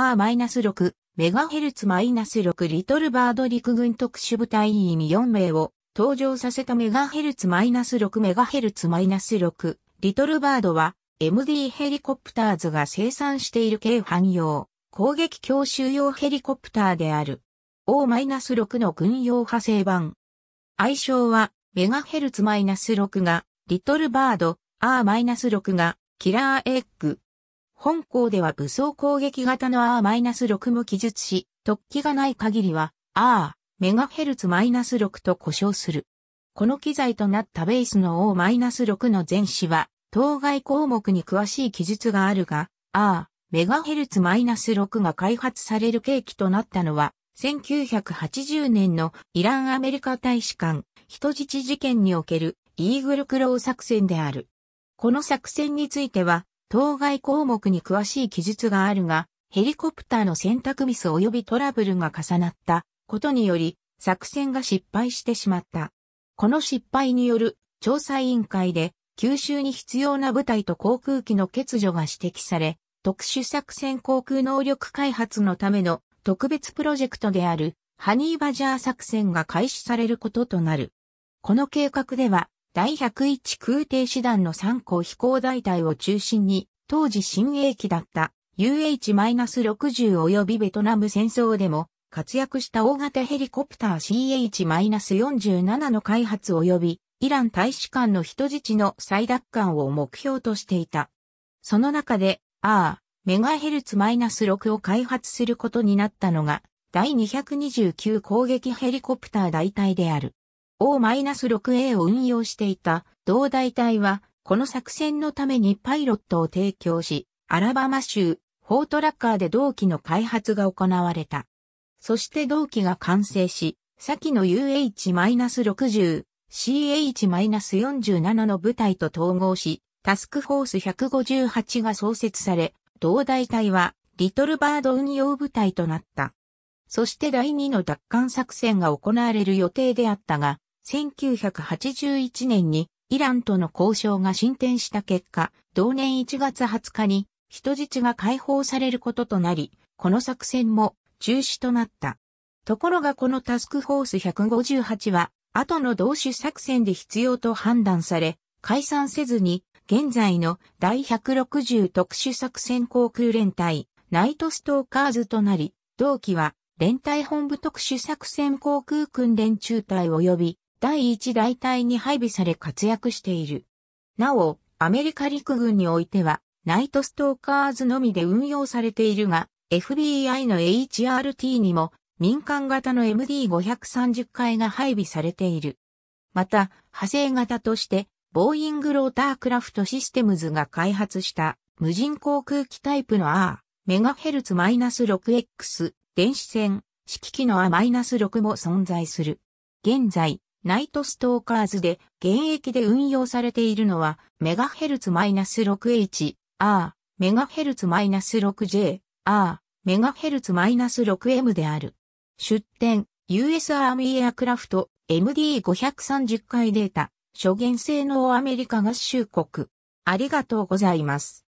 R-6、MHz-6 リトルバード陸軍特殊部隊員4名を登場させた MHz-6 MHz-6 リトルバードは MD ヘリコプターズが生産している軽汎用攻撃強襲用ヘリコプターである O-6 の軍用派生版。愛称はメガヘルツ -6 がリトルバード R-6 がキラーエッグ本校では武装攻撃型の R-6 も記述し、突起がない限りは、R、メガヘルツ -6 と呼称する。この機材となったベースの O-6 の前詞は、当該項目に詳しい記述があるが、R、メガヘルツ -6 が開発される契機となったのは、1980年のイランアメリカ大使館人質事件におけるイーグルクロー作戦である。この作戦については、当該項目に詳しい記述があるが、ヘリコプターの選択ミス及びトラブルが重なったことにより、作戦が失敗してしまった。この失敗による調査委員会で、吸収に必要な部隊と航空機の欠如が指摘され、特殊作戦航空能力開発のための特別プロジェクトであるハニーバジャー作戦が開始されることとなる。この計画では第101空挺師団の参校飛行大隊を中心に、当時新鋭機だった UH-60 及びベトナム戦争でも活躍した大型ヘリコプター CH-47 の開発及びイラン大使館の人質の再奪還を目標としていた。その中で、ああ、メガヘルツ -6 を開発することになったのが、第229攻撃ヘリコプター大隊である。O-6A を運用していた同大隊は、この作戦のためにパイロットを提供し、アラバマ州、フォートラッカーで同期の開発が行われた。そして同期が完成し、先の UH-60、CH-47 の部隊と統合し、タスクフォース158が創設され、同大隊は、リトルバード運用部隊となった。そして第2の奪還作戦が行われる予定であったが、1981年にイランとの交渉が進展した結果、同年1月20日に人質が解放されることとなり、この作戦も中止となった。ところがこのタスクフォース158は、後の同種作戦で必要と判断され、解散せずに、現在の第160特殊作戦航空連隊、ナイトストーカーズとなり、同期は連隊本部特殊作戦航空訓練中隊及び第一大隊に配備され活躍している。なお、アメリカ陸軍においては、ナイトストーカーズのみで運用されているが、FBI の HRT にも民間型の MD530 回が配備されている。また、派生型として、ボーイングロータークラフトシステムズが開発した無人航空機タイプの R、メガヘルツ -6X、電子線、式機の A-6 も存在する。現在、ナイトストーカーズで現役で運用されているのは、MHz-6HR、MHz-6J、R、MHz-6M である。出展、US Army Aircraft MD530 回データ、諸元性能アメリカ合衆国。ありがとうございます。